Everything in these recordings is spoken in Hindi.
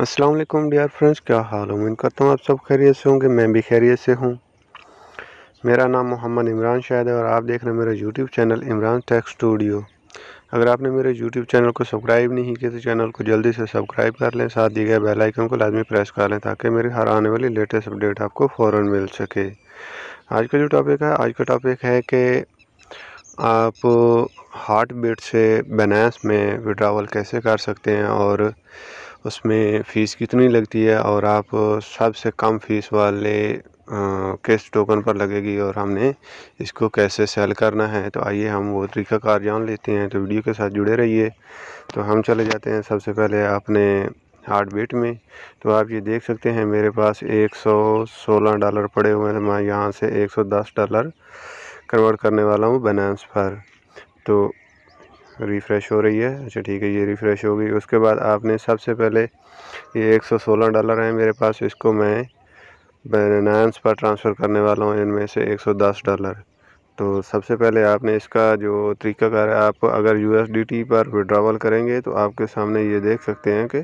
अस्सलाम वालेकुम डियर फ्रेंड्स क्या हाल उम्मीद करता हूँ आप सब खैरियत से होंगे मैं भी खैरियत से हूँ मेरा नाम मोहम्मद इमरान शाहद है और आप देख रहे हैं मेरा YouTube channel Imran tech studio अगर आपने मेरे यूट्यूब चैनल को सब्सक्राइब नहीं किया तो चैनल को जल्दी से सब्सक्राइब कर लें साथ दिए गए बेल आइकन को लाजमी प्रेस कर लें ताकि मेरी हर आने वाली लेटेस्ट अपडेट आपको फ़ौर मिल सके आज का जो टॉपिक है आज का टॉपिक है कि आप हार्ट बीट से बैनेंस में विड्रावल कैसे कर सकते हैं और उसमें फ़ीस कितनी लगती है और आप सबसे कम फ़ीस वाले किस टोकन पर लगेगी और हमने इसको कैसे सेल करना है तो आइए हम वो तरीका कार जान लेते हैं तो वीडियो के साथ जुड़े रहिए तो हम चले जाते हैं सबसे पहले अपने हार्ट बीट में तो आप ये देख सकते हैं मेरे पास 116 डॉलर पड़े हुए हैं मैं यहाँ से 110 डॉलर कन्वर्ट करने वाला हूँ बनांस पर तो रिफ़्रेश हो रही है अच्छा ठीक है ये रिफ़्रेश हो गई उसके बाद आपने सबसे पहले ये 116 डॉलर हैं मेरे पास इसको मैं बैनांस पर ट्रांसफ़र करने वाला हूँ इनमें से 110 डॉलर तो सबसे पहले आपने इसका जो तरीका कर है आप अगर यू पर विड्रावल करेंगे तो आपके सामने ये देख सकते हैं कि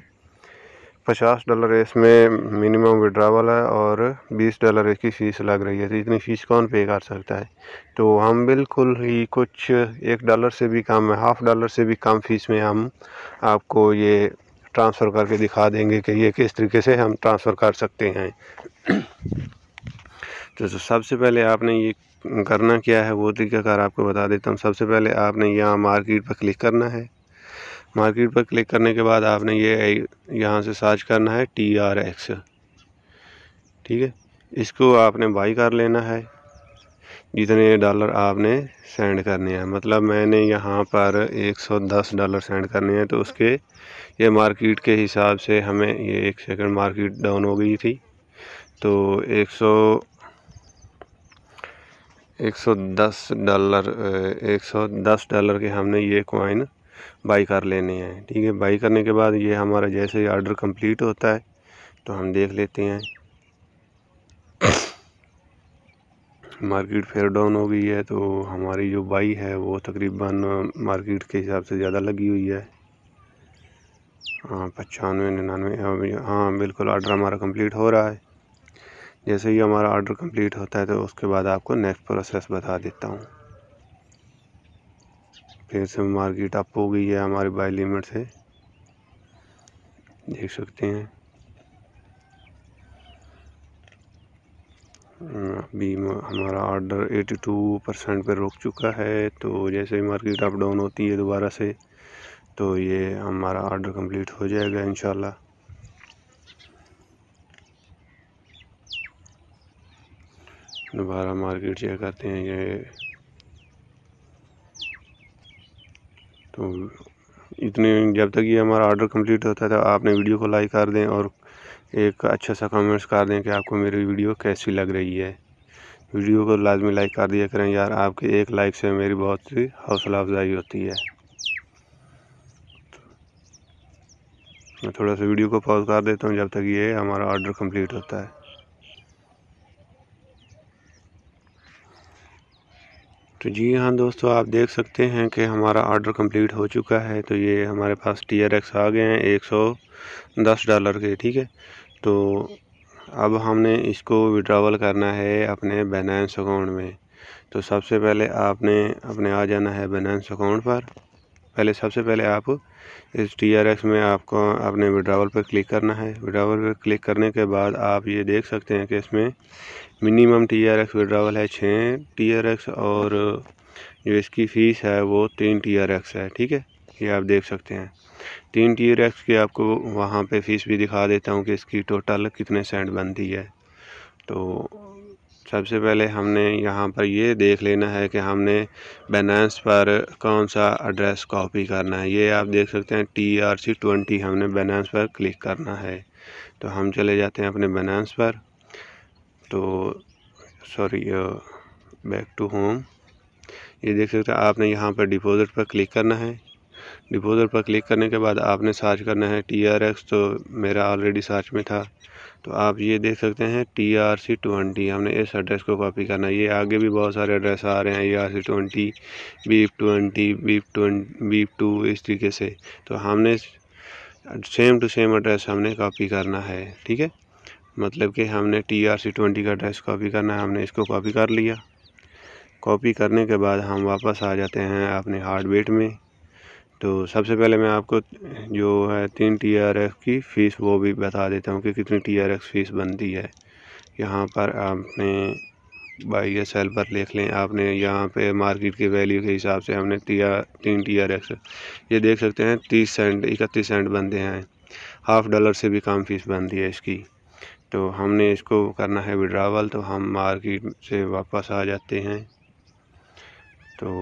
पचास डॉलर इसमें मिनिमम विड्रावल है और बीस डॉलर इसकी फ़ीस लग रही है तो इतनी फ़ीस कौन पे कर सकता है तो हम बिल्कुल ही कुछ एक डॉलर से भी कम हाफ़ डॉलर से भी कम फ़ीस में हम आपको ये ट्रांसफ़र करके दिखा देंगे कि ये किस तरीके से हम ट्रांसफ़र कर सकते हैं तो सबसे पहले आपने ये करना क्या है वो कर आपको बता देता हूँ सबसे पहले आपने यहाँ मार्केट पर क्लिक करना है मार्केट पर क्लिक करने के बाद आपने ये यहाँ से सर्च करना है टी आर एक्स ठीक है इसको आपने बाई कर लेना है जितने डॉलर आपने सेंड करने हैं मतलब मैंने यहाँ पर 110 डॉलर सेंड करने हैं तो उसके ये मार्केट के हिसाब से हमें ये एक सेकंड मार्केट डाउन हो गई थी तो 100 110 डॉलर 110 डॉलर के हमने ये कॉइन बाई कर लेने हैं ठीक है बाई करने के बाद ये हमारा जैसे ऑर्डर कंप्लीट होता है तो हम देख लेते हैं मार्केट फेयर डाउन हो गई है तो हमारी जो बाई है वो तकरीबन मार्केट के हिसाब से ज़्यादा लगी हुई है हाँ पचानवे निन्यानवे हाँ बिल्कुल आर्डर हमारा कंप्लीट हो रहा है जैसे ही हमारा ऑर्डर कंप्लीट होता है तो उसके बाद आपको नेक्स्ट प्रोसेस बता देता हूँ फिर से मार्केट अप हो गई है हमारे बाई लिमिट से देख सकते हैं हम्म, अभी हमारा ऑर्डर 82 परसेंट पर रुक चुका है तो जैसे ही मार्केट अप डाउन होती है दोबारा से तो ये हमारा ऑर्डर कंप्लीट हो जाएगा इन दोबारा मार्केट चेक करते हैं ये तो इतने जब तक ये हमारा ऑर्डर कंप्लीट होता था आपने वीडियो को लाइक कर दें और एक अच्छा सा कमेंट्स कर दें कि आपको मेरी वीडियो कैसी लग रही है वीडियो को लाजमी लाइक कर दिया करें यार आपके एक लाइक से मेरी बहुत सी हौसला अफजाई होती है मैं थोड़ा सा वीडियो को पॉज कर देता हूँ जब तक ये हमारा ऑर्डर कंप्लीट होता है तो जी हाँ दोस्तों आप देख सकते हैं कि हमारा ऑर्डर कंप्लीट हो चुका है तो ये हमारे पास टी आर एक्स आ गए हैं एक सौ दस डॉलर के ठीक है तो अब हमने इसको विड्रावल करना है अपने बैनेंस अकाउंट में तो सबसे पहले आपने अपने आ जाना है बैनेंस अकाउंट पर पहले सबसे पहले आप इस टी आर एक्स में आपको आपने विड्रावल पर क्लिक करना है विड्रावल पर क्लिक करने के बाद आप ये देख सकते हैं कि इसमें minimum T R X withdrawal है छः टी आर एक्स और जो इसकी फ़ीस है वो तीन टी आर एक्स है ठीक है ये आप देख सकते हैं तीन टी आर एक्स की आपको वहाँ पर फ़ीस भी दिखा देता हूँ कि इसकी टोटल कितने सेंट बनती है तो सबसे पहले हमने यहाँ पर ये देख लेना है कि हमने बैनेंस पर कौन सा एड्रेस कॉपी करना है ये आप देख सकते हैं टी आर सी ट्वेंटी हमने बैनेंस पर क्लिक करना है तो हम चले जाते हैं अपने बैनेंस पर तो सॉरी बैक टू होम ये देख सकते हैं आपने यहाँ पर डिपॉज़िट पर क्लिक करना है डिपोज़ल पर क्लिक करने के बाद आपने सर्च करना है टी आर एक्स तो मेरा ऑलरेडी सर्च में था तो आप ये देख सकते हैं टी आर सी ट्वेंटी हमने इस एड्रेस को कॉपी करना है ये आगे भी बहुत सारे एड्रेस आ रहे हैं E R C twenty beep twenty beep twenty beep two इस तरीके से तो हमने सेम टू सेम एड्रेस हमने कॉपी करना है ठीक है मतलब कि हमने टी आर सी ट्वेंटी का एड्रेस कॉपी करना है हमने इसको कॉपी कर लिया कॉपी करने के बाद हम वापस आ जाते हैं अपने हार्डवेयर में तो सबसे पहले मैं आपको जो है तीन टी आर एक्स की फ़ीस वो भी बता देता हूँ कि कितनी टी आर एक्स फ़ीस बनती है यहाँ पर आपने बाई या सेल पर लिख लें आपने यहाँ पे मार्केट के वैल्यू के हिसाब से हमने तीन टी आर एक्स ये देख सकते हैं तीस सेंट इकतीस सेंट बनते हैं हाफ़ डॉलर से भी कम फ़ीस बनती है इसकी तो हमने इसको करना है विड्रावल तो हम मार्केट से वापस आ जाते हैं तो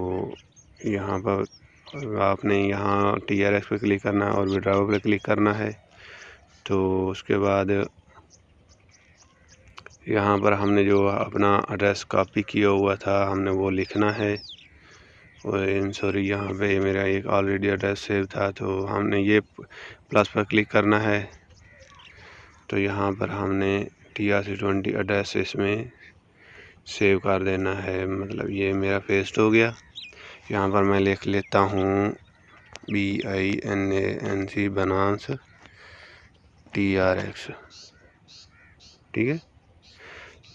यहाँ पर आपने यहाँ टी आर एस पर क्लिक करना है और विड्रावल पर क्लिक करना है तो उसके बाद यहाँ पर हमने जो अपना एड्रेस कॉपी किया हुआ था हमने वो लिखना है और इन सॉरी यहाँ पे मेरा एक ऑलरेडी एड्रेस सेव था तो हमने ये प्लस पर क्लिक करना है तो यहाँ पर हमने T R C twenty address इसमें सेव कर देना है मतलब ये मेरा पेस्ट हो गया यहाँ पर मैं लिख लेता हूँ B I N A N C Binance T R X ठीक है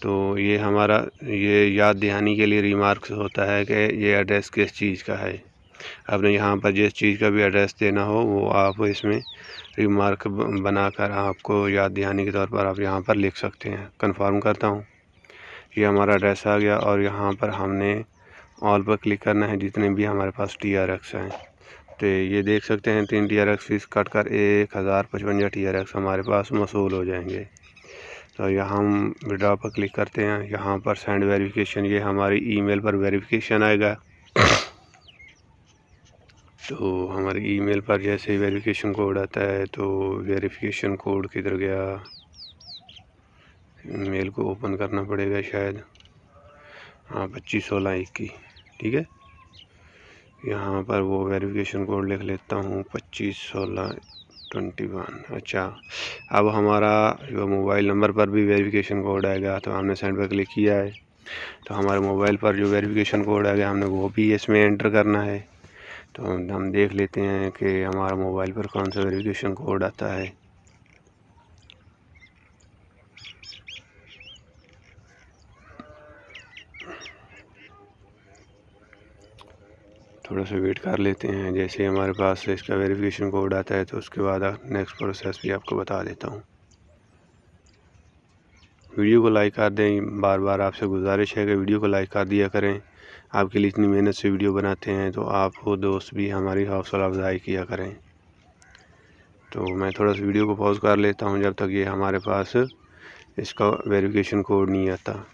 तो ये हमारा ये याद दहानी के लिए रिमार्क्स होता है कि ये एड्रेस किस चीज़ का है आपने यहाँ पर जिस चीज़ का भी एड्रेस देना हो वो आप इसमें रिमार्क बनाकर आपको याद दहानी के तौर पर आप यहाँ पर लिख सकते हैं कंफर्म करता हूँ ये हमारा एड्रेस आ गया और यहाँ पर हमने ऑल पर क्लिक करना है जितने भी हमारे पास टी आर एक्स हैं तो ये देख सकते हैं तीन T R X fees cut कर एक हज़ार पचवंजा टी आर एक्स हमारे पास मसूल हो जाएंगे तो यहाँ हम विड्रा पर क्लिक करते हैं यहाँ पर सेंड वेरिफिकेशन ये हमारी ईमेल पर वेरिफिकेशन आएगा तो हमारे ईमेल पर जैसे ही वेरिफिकेशन कोड आता है तो वेरिफिकेशन कोड किधर गया मेल को ओपन करना पड़ेगा शायद हाँ पच्चीस सोलह इक्कीस ठीक है यहाँ पर वो वेरिफिकेशन कोड लिख लेता हूँ पच्चीस सोलह ट्वेंटी वन अच्छा अब हमारा जो मोबाइल नंबर पर भी वेरिफिकेशन कोड आएगा तो हमने सेंड पर क्लिक किया है तो हमारे मोबाइल पर जो वेरिफिकेशन कोड आएगा हमने वो भी इसमें एंटर करना है तो हम देख लेते हैं कि हमारा मोबाइल पर कौन सा वेरिफिकेशन कोड आता है थोड़ा सा वेट कर लेते हैं जैसे ही हमारे पास इसका वेरिफिकेशन कोड आता है तो उसके बाद नेक्स्ट प्रोसेस भी आपको बता देता हूँ वीडियो को लाइक कर दें बार बार आपसे गुजारिश है कि वीडियो को लाइक कर दिया करें आपके लिए इतनी मेहनत से वीडियो बनाते हैं तो आप वो दोस्त भी हमारी हौसला अफजाई किया करें तो मैं थोड़ा सा वीडियो को पॉज कर लेता हूँ जब तक ये हमारे पास इसका वेरिफिकेशन कोड नहीं आता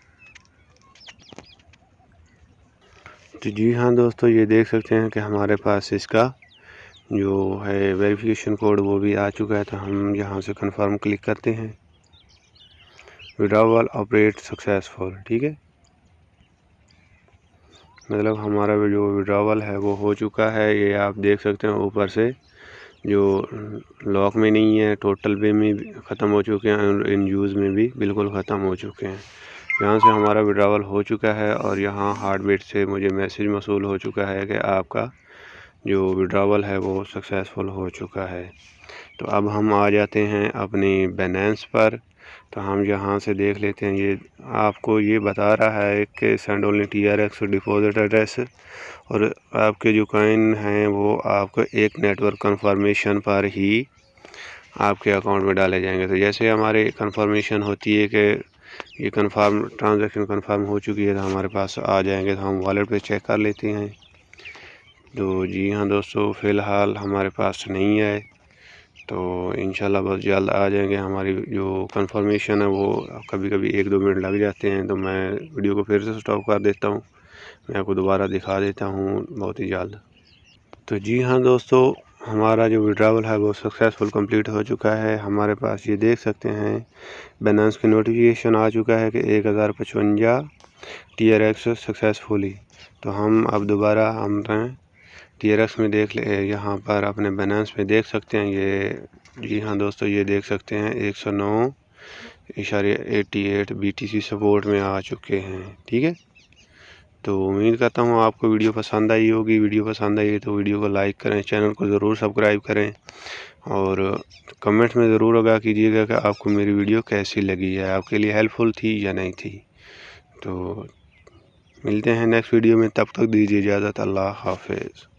तो जी हाँ दोस्तों ये देख सकते हैं कि हमारे पास इसका जो है वेरिफिकेशन कोड वो भी आ चुका है तो हम यहाँ से कंफर्म क्लिक करते हैं विड्रावल ऑपरेट सक्सेसफुल ठीक है मतलब हमारा जो विड्रावल है वो हो चुका है ये आप देख सकते हैं ऊपर से जो लॉक में नहीं है टोटल पे में ख़त्म हो चुके हैं इन यूज़ में भी बिल्कुल ख़त्म हो चुके हैं यहाँ से हमारा विड्रावल हो चुका है और यहाँ हार्ट बीट से मुझे मैसेज मसूल हो चुका है कि आपका जो विड्रावल है वो सक्सेसफुल हो चुका है तो अब हम आ जाते हैं अपनी बैलेंस पर तो हम यहाँ से देख लेते हैं ये आपको ये बता रहा है कि send only T R X deposit address और आपके जो कॉइन हैं वो आपको एक नेटवर्क कंफर्मेशन पर ही आपके अकाउंट में डाले जाएंगे तो जैसे हमारे कंफर्मेशन होती है कि ये कंफर्म ट्रांजैक्शन कंफर्म हो चुकी है तो हमारे पास आ जाएंगे तो हम वॉलेट पे चेक कर लेते हैं तो जी हाँ दोस्तों फ़िलहाल हमारे पास नहीं आए तो इन बस जल्द आ जाएंगे हमारी जो कंफर्मेशन है वो कभी कभी एक दो मिनट लग जाते हैं तो मैं वीडियो को फिर से स्टॉप कर देता हूँ मैं आपको दोबारा दिखा देता हूँ बहुत ही जल्द तो जी हाँ दोस्तों हमारा जो विड्रावल है वो सक्सेसफुल कंप्लीट हो चुका है हमारे पास ये देख सकते हैं बैलेंस की नोटिफिकेशन आ चुका है कि एक हज़ार पचवंजा टी आर एक्स सक्सेसफुली तो हम अब दोबारा हम टी आर एक्स में देख ले यहाँ पर अपने बैलेंस में देख सकते हैं ये जी हाँ दोस्तों ये देख सकते हैं एक सौ नौ इशारे eighty eight B T C support में आ चुके हैं ठीक है तो उम्मीद करता हूँ आपको वीडियो पसंद आई होगी वीडियो पसंद आई है तो वीडियो को लाइक करें चैनल को ज़रूर सब्सक्राइब करें और कमेंट में ज़रूर आगा कीजिएगा कि आपको मेरी वीडियो कैसी लगी है आपके लिए हेल्पफुल थी या नहीं थी तो मिलते हैं नेक्स्ट वीडियो में तब तक दीजिए इजाज़त अल्लाह हाफिज़